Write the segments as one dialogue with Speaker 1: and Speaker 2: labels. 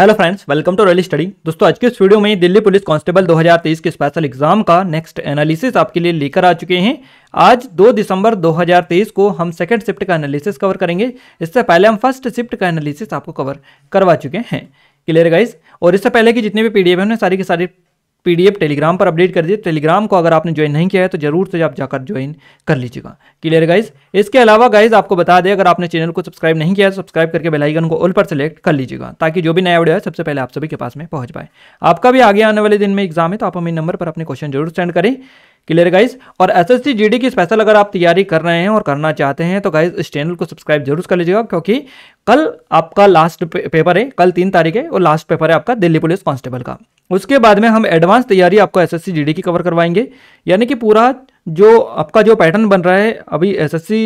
Speaker 1: hello friends welcome to royal study दोस्तों आज के इस वीडियो में दिल्ली पुलिस कांस्टेबल 2023 के स्पेशल एग्जाम का नेक्स्ट एनालिसिस आपके लिए लेकर आ चुके हैं आज 2 दिसंबर 2023 को हम सेकंड शिफ्ट का एनालिसिस कवर करेंगे इससे पहले हम फर्स्ट शिफ्ट का एनालिसिस आपको कवर करवा चुके हैं क्लियर गाइज और इससे पहले की जितने भी पी डी एफ सारी की सारी पीडीएफ टेलीग्राम पर अपडेट कर दिए टेलीग्राम को अगर आपने ज्वाइन नहीं किया है तो जरूर से आप जाकर ज्वाइन कर लीजिएगा क्लियर गाइज इसके अलावा गाइज आपको बता दें अगर आपने चैनल को सब्सक्राइब नहीं किया है तो सब्सक्राइब करके बेलाइकन को ऑल पर सेलेक्ट कर लीजिएगा ताकि जो भी नया वीडियो है सबसे पहले आप सभी के पास में पहुंच पाए आपका भी आगे आने वाले दिन में एग्जाम है तो आप हमें नंबर पर अपने क्वेश्चन जरूर सेंड करें क्लियर गाइज और एस एस की स्पेशल अगर आप तैयारी कर रहे हैं और करना चाहते हैं तो गाइज इस चैनल को सब्सक्राइब जरूर कर लीजिएगा क्योंकि कल आपका लास्ट पेपर है कल तीन तारीख है और लास्ट पेपर है आपका दिल्ली पुलिस कांस्टेबल का उसके बाद में हम एडवांस तैयारी आपको एस एस की कवर करवाएंगे यानी कि पूरा जो आपका जो पैटर्न बन रहा है अभी एसएससी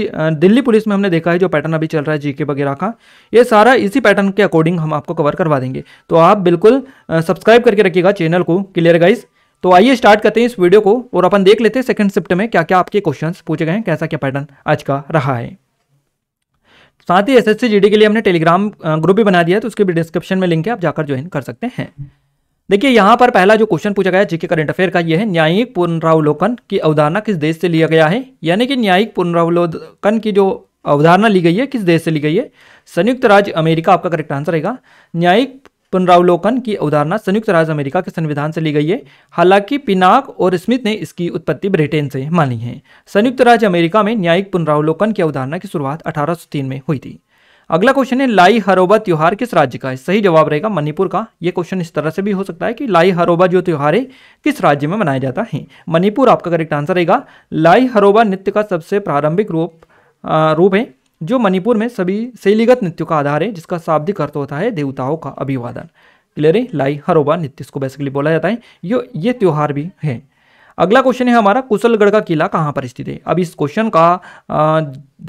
Speaker 1: दिल्ली पुलिस में हमने देखा है जो पैटर्न अभी चल रहा है जीके वगैरह का ये सारा इसी पैटर्न के अकॉर्डिंग हम आपको कवर करवा देंगे तो आप बिल्कुल सब्सक्राइब करके रखिएगा चैनल को क्लियर गाइज़ तो आइए स्टार्ट करते हैं इस वीडियो को और अपन देख लेते हैं सेकंड शिफ्ट में क्या क्या आपके क्वेश्चन पूछे गए हैं कैसा क्या पैटर्न आज का रहा है साथ ही एस एस के लिए हमने टेलीग्राम ग्रुप भी बना दिया है तो उसके भी डिस्क्रिप्शन में लिंक है आप जाकर ज्वाइन कर सकते हैं देखिए यहाँ पर पहला जो क्वेश्चन पूछा गया जीके करंट अफेयर का यह है न्यायिक पुनरावलोकन की अवधारणा किस देश से लिया गया है यानी कि न्यायिक पुनरावलोकन की जो अवधारणा ली गई है किस देश से ली गई है संयुक्त राज्य अमेरिका आपका करेक्ट आंसर रहेगा न्यायिक पुनरावलोकन की अवधारणा संयुक्त राज्य अमेरिका के संविधान से ली गई है हालांकि पिनाक और स्मिथ ने इसकी उत्पत्ति ब्रिटेन से मानी है संयुक्त राज्य अमेरिका में न्यायिक पुनरावलोकन की अवधारणा की शुरुआत 1803 में हुई थी अगला क्वेश्चन है लाई हरोबा त्यौहार किस राज्य का है सही जवाब रहेगा मणिपुर का ये क्वेश्चन इस तरह से भी हो सकता है कि लाई हरोबा जो त्यौहार है किस राज्य में मनाया जाता है मणिपुर आपका करेक्ट आंसर रहेगा लाई हरोबा नृत्य का सबसे प्रारंभिक रूप रूप है जो मणिपुर में सभी शैलीगत नृत्यों का आधार है जिसका शाब्दिक अर्थ होता है देवताओं का अभिवादन क्लियर है लाई हरोबा नृत्य इसको बेसिकली बोला जाता है यो ये त्यौहार भी है अगला क्वेश्चन है हमारा कुशलगढ़ का किला कहाँ पर स्थित है अब इस क्वेश्चन का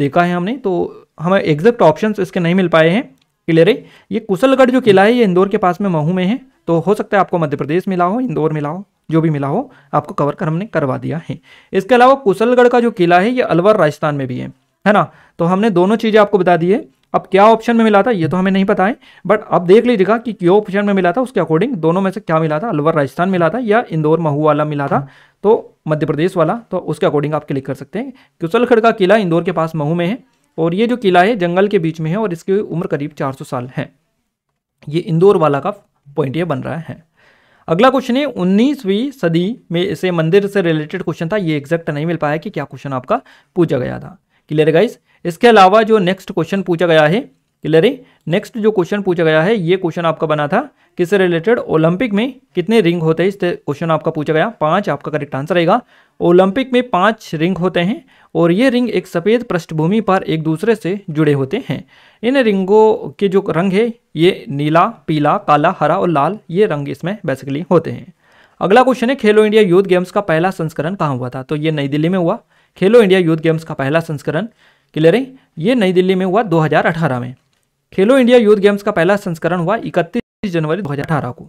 Speaker 1: देखा है हमने तो हमें एग्जैक्ट ऑप्शन इसके नहीं मिल पाए हैं क्लियर है ये कुशलगढ़ जो किला है ये इंदौर के पास में महू में है तो हो सकता है आपको मध्य प्रदेश मिला हो इंदौर मिला हो जो भी मिला हो आपको कवर कर हमने करवा दिया है इसके अलावा कुशलगढ़ का जो किला है ये अलवर राजस्थान में भी है है ना तो हमने दोनों चीज़ें आपको बता दी है अब क्या ऑप्शन में मिला था ये तो हमें नहीं पता है बट अब देख लीजिएगा कि क्यों ऑप्शन में मिला था उसके अकॉर्डिंग दोनों में से क्या मिला था अलवर राजस्थान मिला था या इंदौर महू वाला मिला था तो मध्य प्रदेश वाला तो उसके अकॉर्डिंग आप क्लिक कर सकते हैं कुशलगढ़ का किला इंदौर के पास महू में है और ये जो किला है जंगल के बीच में है और इसकी उम्र करीब 400 साल है ये इंदौर वाला का पॉइंट ये बन रहा है अगला क्वेश्चन है उन्नीसवीं सदी में इसे मंदिर से रिलेटेड क्वेश्चन था ये एग्जैक्ट नहीं मिल पाया कि क्या क्वेश्चन आपका पूछा गया था क्लियर गाइस इसके अलावा जो नेक्स्ट क्वेश्चन पूछा गया है क्लियर है नेक्स्ट जो क्वेश्चन पूछा गया है ये क्वेश्चन आपका बना था किससे रिलेटेड ओलंपिक में कितने रिंग होते हैं इस क्वेश्चन आपका पूछा गया पांच आपका करेक्ट आंसर रहेगा ओलंपिक में पांच रिंग होते हैं और ये रिंग एक सफ़ेद पृष्ठभूमि पर एक दूसरे से जुड़े होते हैं इन रिंगों के जो रंग है ये नीला पीला काला हरा और लाल ये रंग इसमें बेसिकली होते हैं अगला क्वेश्चन है खेलो इंडिया यूथ गेम्स का पहला संस्करण कहाँ हुआ था तो ये नई दिल्ली में हुआ खेलो इंडिया यूथ गेम्स का पहला संस्करण क्लियर है ये नई दिल्ली में हुआ 2018 में खेलो इंडिया यूथ गेम्स का पहला संस्करण हुआ इकतीस जनवरी 2018 को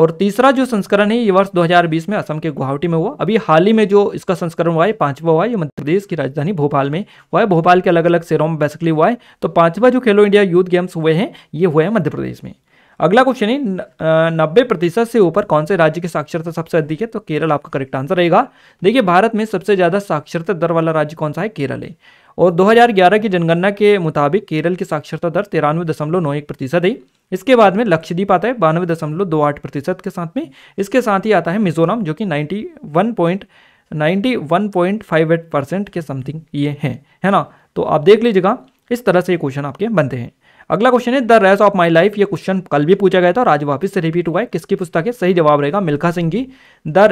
Speaker 1: और तीसरा जो संस्करण है ये वर्ष 2020 में असम के गुवाहाटी में हुआ अभी हाल ही में जो इसका संस्करण हुआ है पांचवा हुआ है ये मध्य प्रदेश की राजधानी भोपाल में हुआ है भोपाल के अलग अलग शहरों में बेसिकली हुआ है तो पांचवा जो खेलो इंडिया यूथ गेम्स हुए हैं ये हुए हैं मध्य प्रदेश में अगला क्वेश्चन है नब्बे प्रतिशत से ऊपर कौन से राज्य की साक्षरता सबसे अधिक है तो केरल आपका करेक्ट आंसर रहेगा देखिए भारत में सबसे ज्यादा साक्षरता दर वाला राज्य कौन सा है केरल है और 2011 की जनगणना के मुताबिक केरल की साक्षरता दर तिरानवे दशमलव नौ एक प्रतिशत है इसके बाद में लक्षद्वीप आता है बानवे दशमलव दो आठ प्रतिशत के साथ में इसके साथ ही आता है मिजोरम जो कि ninety one point ninety one point five eight percent के समथिंग ये हैं है ना तो आप देख लीजिएगा इस तरह से ये क्वेश्चन आपके बनते हैं अगला क्वेश्चन है the race of my life ये क्वेश्चन कल भी पूछा गया था और आज वापस से रिपीट हुआ है किसकी पुस्तक है सही जवाब रहेगा मिल्खा सिंह की the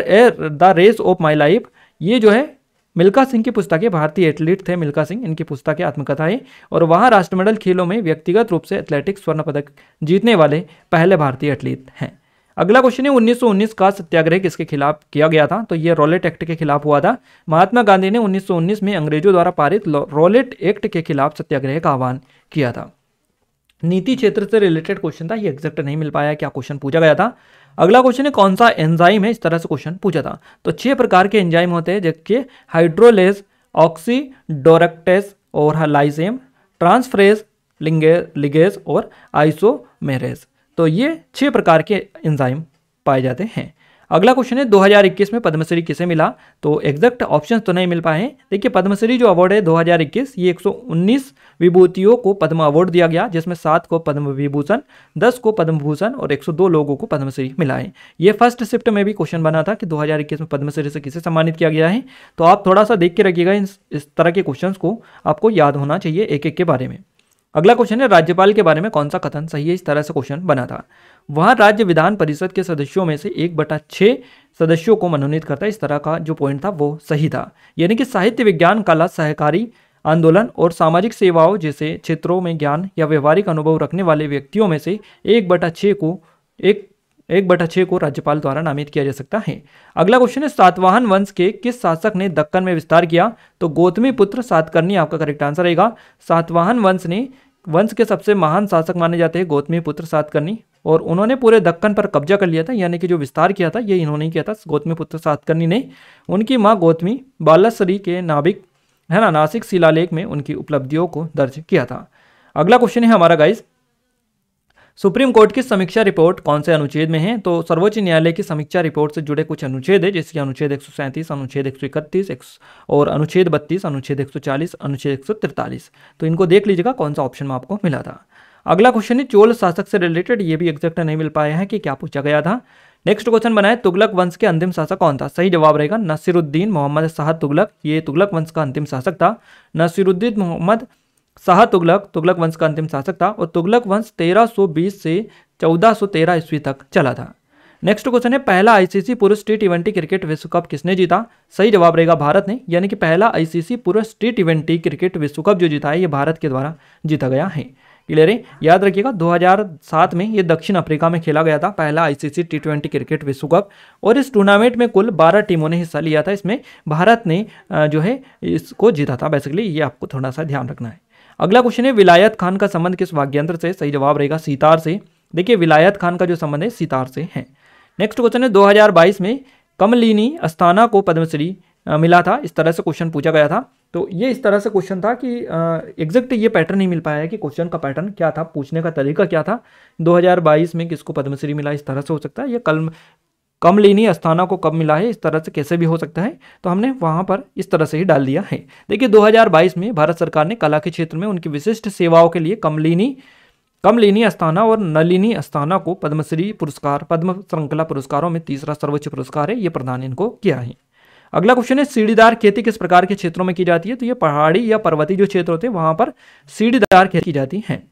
Speaker 1: the race of my life ये जो है मिल्खा सिंह की पुस्तकें भारतीय एथलीट थे मिल्खा सिंह इनकी पुस्तकें आत्मकथा है और वहाँ राष्ट्रमंडल खेलों में व्यक्तिगत रूप से एथलेटिक्स स्वर्ण पदक जीतने वाले पहले भारतीय एथलीट हैं अगला क्वेश्चन है 1919 का सत्याग्रह किसके खिलाफ किया गया था तो ये रोलेट एक्ट के खिलाफ हुआ था महात्मा गांधी ने 1919 में अंग्रेजों द्वारा पारित रोलेट एक्ट के खिलाफ सत्याग्रह का आह्वान किया था नीति क्षेत्र से रिलेटेड क्वेश्चन था ये एग्जैक्ट नहीं मिल पाया क्या क्वेश्चन पूछा गया था अगला क्वेश्चन है कौन सा एंजाइम है इस तरह से क्वेश्चन पूछा था तो छह प्रकार के एंजाइम होते हैं जबकि हाइड्रोलेज ऑक्सीडोरेक्टेस और लाइसेम ट्रांसफ्रेज लिगेज और आइसोमेरेज तो ये छः प्रकार के एंजाइम पाए जाते हैं अगला क्वेश्चन है 2021 में पद्मश्री किसे मिला तो एग्जैक्ट ऑप्शन तो नहीं मिल पाए हैं देखिए पद्मश्री जो अवार्ड है 2021 ये 119 विभूतियों को पद्म अवार्ड दिया गया जिसमें सात को पद्म विभूषण दस को पद्म भूषण और 102 लोगों को पद्मश्री मिला है ये फर्स्ट शिफ्ट में भी क्वेश्चन बना था कि दो में पद्मश्री से किसे सम्मानित किया गया है तो आप थोड़ा सा देख के रखिएगा इस तरह के क्वेश्चन को आपको याद होना चाहिए एक एक के बारे में अगला क्वेश्चन है राज्यपाल के बारे में कौन सा कथन सही है इस तरह से क्वेश्चन बना था वहाँ राज्य विधान परिषद के सदस्यों में से एक बटा छः सदस्यों को मनोनीत करता है इस तरह का जो पॉइंट था वो सही था यानी कि साहित्य विज्ञान कला सहकारी आंदोलन और सामाजिक सेवाओं जैसे क्षेत्रों में ज्ञान या व्यवहारिक अनुभव रखने वाले व्यक्तियों में से एक बटा छः को एक एक बटा छः को राज्यपाल द्वारा नामित किया जा सकता है अगला क्वेश्चन है सातवाहन वंश के किस शासक ने दक्कन में विस्तार किया तो गौतमी पुत्र सातकर्णी आपका करेक्ट आंसर रहेगा सातवाहन वंश ने वंश के सबसे महान शासक माने जाते हैं गौतमी पुत्र सातकर्णी और उन्होंने पूरे दक्कन पर कब्जा कर लिया था यानी कि जो विस्तार किया था ये इन्होंने ही किया था गौतमी पुत्र सातकर्णी ने उनकी माँ गौतमी बालाश्री के नाभिक है ना नासिक शिलालेख में उनकी उपलब्धियों को दर्ज किया था अगला क्वेश्चन है हमारा गाइज सुप्रीम कोर्ट की समीक्षा रिपोर्ट कौन से अनुच्छेद में है तो सर्वोच्च न्यायालय की समीक्षा रिपोर्ट से जुड़े कुछ अनुच्छेद है जैसे अनुच्छेद एक अनुच्छेद एक और अनुच्छेद बत्तीस अनुच्छेद एक अनुच्छेद एक तो इनको देख लीजिएगा कौन सा ऑप्शन में आपको मिला था अगला क्वेश्चन है चोल शासक से रिलेटेड ये भी एग्जैक्ट नहीं मिल पाया है कि क्या पूछा गया था नेक्स्ट क्वेश्चन बनाए तुगलक वंश के अंतिम शासक कौन था सही जवाब रहेगा नसीरुद्दीन मोहम्मद शाह तुगलक ये तुगलक वंश का अंतिम शासक था नसीरुद्दीन मोहम्मद शाह तुगलक तुगलक वंश का अंतिम शासक था और तुगलक वंश 1320 से 1413 ईस्वी तक चला था नेक्स्ट क्वेश्चन है पहला आईसीसी पुरुष टी ट्वेंटी क्रिकेट विश्व कप किसने जीता सही जवाब रहेगा भारत ने यानी कि पहला आईसीसी पुरुष टी ट्वेंटी क्रिकेट विश्व कप जो जीता है ये भारत के द्वारा जीता गया है क्लियर है याद रखिएगा 2007 में ये दक्षिण अफ्रीका में खेला गया था पहला आईसीसी टी ट्वेंटी क्रिकेट विश्व कप और इस टूर्नामेंट में कुल 12 टीमों ने हिस्सा लिया था इसमें भारत ने जो है इसको जीता था बेसिकली ये आपको थोड़ा सा ध्यान रखना है अगला क्वेश्चन है विलायत खान का संबंध किस वाग्यंत्र से सही जवाब रहेगा सितार से देखिए विलायत खान का जो संबंध है सितार से है नेक्स्ट क्वेश्चन है 2022 में कमलिनी अस्थाना को पद्मश्री मिला था इस तरह से क्वेश्चन पूछा गया था तो ये इस तरह से क्वेश्चन था कि एग्जैक्ट ये पैटर्न नहीं मिल पाया है कि क्वेश्चन का पैटर्न क्या था पूछने का तरीका क्या था 2022 में किसको पद्मश्री मिला इस तरह से हो सकता है ये कल कम लेनी अस्थाना को कब मिला है इस तरह से कैसे भी हो सकता है तो हमने वहाँ पर इस तरह से ही डाल दिया है देखिए 2022 में भारत सरकार ने कला के क्षेत्र में उनकी विशिष्ट सेवाओं के लिए कमलिनी कमलिनी अस्थाना और नलिनी अस्थाना को पद्मश्री पुरस्कार पद्म श्रृंखला पुरस्कारों में तीसरा सर्वोच्च पुरस्कार है ये प्रदान इनको किया है अगला क्वेश्चन है सीढ़ीदार खेती किस प्रकार के क्षेत्रों में की जाती है तो ये पहाड़ी या पर्वतीय जो क्षेत्र होते हैं वहाँ पर सीढ़ीदार खेती की जाती है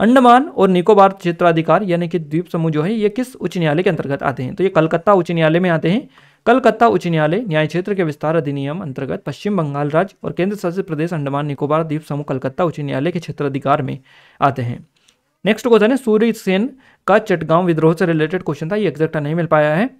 Speaker 1: अंडमान और निकोबार क्षेत्राधिकार यानी कि द्वीप समूह जो है ये किस उच्च न्यायालय के अंतर्गत आते हैं तो ये कलकत्ता उच्च न्यायालय में आते हैं कलकत्ता उच्च न्यायालय न्याय क्षेत्र के विस्तार अधिनियम अंतर्गत पश्चिम बंगाल राज्य और केंद्र शासित प्रदेश अंडमान निकोबार द्वीप समूह कलकत्ता उच्च न्यायालय के क्षेत्राधिकार में आते हैं नेक्स्ट क्वेश्चन है सूर्य सेन का चटगांव विद्रोह से रिलेटेड क्वेश्चन था ये एग्जैक्ट नहीं मिल पाया है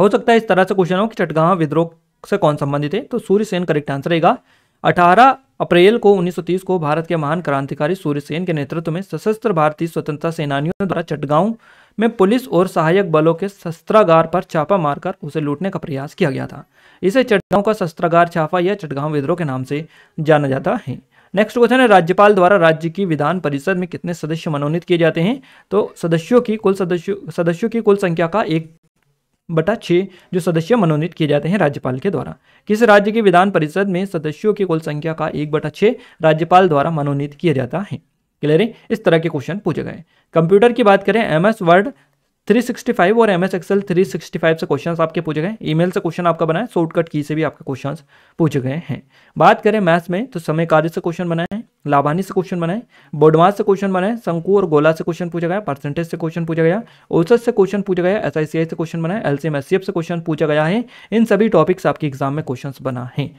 Speaker 1: हो सकता है इस तरह से क्वेश्चन हो कि चटगांव विद्रोह से कौन संबंधित है तो सूर्य सेन करेक्ट आंसर रहेगा 18 अप्रैल को 1930 को भारत के महान क्रांतिकारी सूर्य सेन के नेतृत्व में सशस्त्र भारतीय स्वतंत्रता सेनानियों द्वारा चटगांव में पुलिस और सहायक बलों के शस्त्रागार पर छापा मारकर उसे लूटने का प्रयास किया गया था इसे चटगांव का शस्त्रागार छापा या चटगांव विद्रोह के नाम से जाना जाता है नेक्स्ट क्वेश्चन है राज्यपाल द्वारा राज्य की विधान परिषद में कितने सदस्य मनोनीत किए जाते हैं तो सदस्यों की कुल सदस्यों सदस्यों की कुल संख्या का एक बटा छः जो सदस्य मनोनीत किए जाते हैं राज्यपाल के द्वारा किस राज्य के विधान परिषद में सदस्यों की कुल संख्या का एक बटा छः राज्यपाल द्वारा मनोनीत किया जाता है क्लियर है इस तरह के क्वेश्चन पूछे गए कंप्यूटर की बात करें एम एस वर्ड 365 और एम एस एक्सएल थ्री से क्वेश्चन आपके पूछे गए ईमेल से क्वेश्चन आपका बनाए शॉर्टकट की से भी आपके क्वेश्चन पूछे गए हैं बात करें मैथ्स में तो समय कार्य से क्वेश्चन बनाए हैं लाभानी से क्वेश्चन बनाए बोडवास से क्वेश्चन बनाए शंकु और गोला से क्वेश्चन पूछा गया परसेंटेज से क्वेश्चन पूछा गया औसत से क्वेश्चन पूछा गया एस से क्वेश्चन बनाए एल से क्वेश्चन पूछा गया है इन सभी टॉपिक्स आपके एग्जाम में क्वेश्चन बना है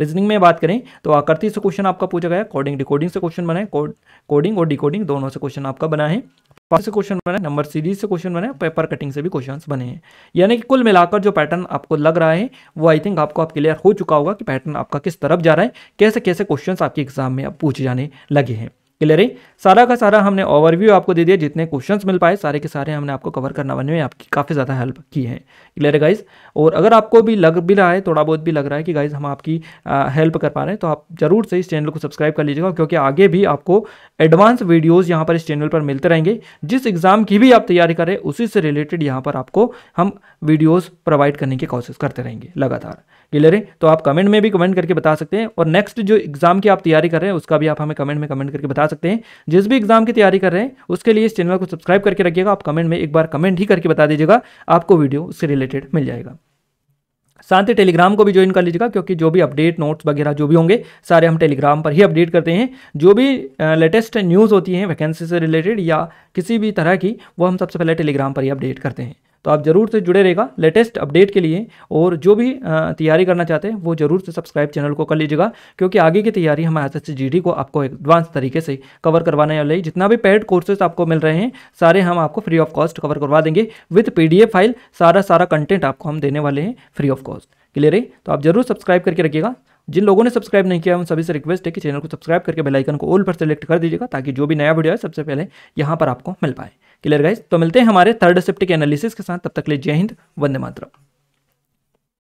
Speaker 1: रीजनिंग में बात करें तो आकृति से क्वेश्चन आपका पूछा गया कोडिंग डिकोडिंग से क्वेश्चन बनाए कोडिंग और डिकोडिंग दोनों से क्वेश्चन आपका बना है पास से क्वेश्चन बने नंबर सीरीज से क्वेश्चन बने पेपर कटिंग से भी क्वेश्चन बने हैं यानी कि कुल मिलाकर जो पैटर्न आपको लग रहा है वो आई थिंक आपको आप क्लियर हो चुका होगा कि पैटर्न आपका किस तरफ जा रहा है कैसे कैसे क्वेश्चन आपके एग्जाम में अब पूछे जाने लगे हैं क्लियर है सारा का सारा हमने ओवरव्यू आपको दे दिया जितने क्वेश्चंस मिल पाए सारे के सारे हमने आपको कवर करना बने में आपकी काफ़ी ज़्यादा हेल्प की है क्लियर है गाइज और अगर आपको भी लग भी रहा है थोड़ा बहुत भी लग रहा है कि गाइज हम आपकी हेल्प कर पा रहे हैं तो आप जरूर से इस चैनल को सब्सक्राइब कर लीजिएगा क्योंकि आगे भी आपको एडवांस वीडियोज़ यहाँ पर इस चैनल पर मिलते रहेंगे जिस एग्ज़ाम की भी आप तैयारी करें उसी से रिलेटेड यहाँ पर आपको हम वीडियोज़ प्रोवाइड करने की कोशिश करते रहेंगे लगातार क्लियर है तो आप कमेंट में भी कमेंट करके बता सकते हैं और नेक्स्ट जो एग्ज़ाम की आप तैयारी कर रहे हैं उसका भी आप हमें कमेंट में कमेंट करके बता सकते हैं जिस भी एग्ज़ाम की तैयारी कर रहे हैं उसके लिए इस चैनल को सब्सक्राइब करके रखिएगा आप कमेंट में एक बार कमेंट ही करके बता दीजिएगा आपको वीडियो उससे रिलेटेड मिल जाएगा साथ ही टेलीग्राम को भी ज्वाइन कर लीजिएगा क्योंकि जो भी अपडेट नोट्स वगैरह जो भी होंगे सारे हम टेलीग्राम पर ही अपडेट करते हैं जो भी लेटेस्ट न्यूज़ होती हैं वैकेंसी से रिलेटेड या किसी भी तरह की वो हम सबसे पहले टेलीग्राम पर ही अपडेट करते हैं तो आप ज़रूर से जुड़े रहेगा लेटेस्ट अपडेट के लिए और जो भी तैयारी करना चाहते हैं वो ज़रूर से सब्सक्राइब चैनल को कर लीजिएगा क्योंकि आगे की तैयारी हम एस एस को आपको एडवांस तरीके से कवर करवाने वाले जितना भी पेड कोर्सेज आपको मिल रहे हैं सारे हम आपको फ्री ऑफ कॉस्ट कवर करवा देंगे विथ पी फाइल सारा सारा कंटेंट आपको हम देने वाले हैं फ्री ऑफ कॉस्ट क्लियर है तो आप जरूर सब्सक्राइब करके रखिएगा जिन लोगों ने सब्सक्राइब नहीं किया उन सभी से रिक्वेस्ट है कि चैनल को सब्सक्राइब करके बेल आइकन को ऑल पर सेलेक्ट कर दीजिएगा ताकि जो भी नया वीडियो है सबसे पहले यहाँ पर आपको मिल पाए क्लियर गाइज तो मिलते हैं हमारे थर्ड सेप्टिक एनालिसिस के साथ तब तक ले जय हिंद वंदे मातरम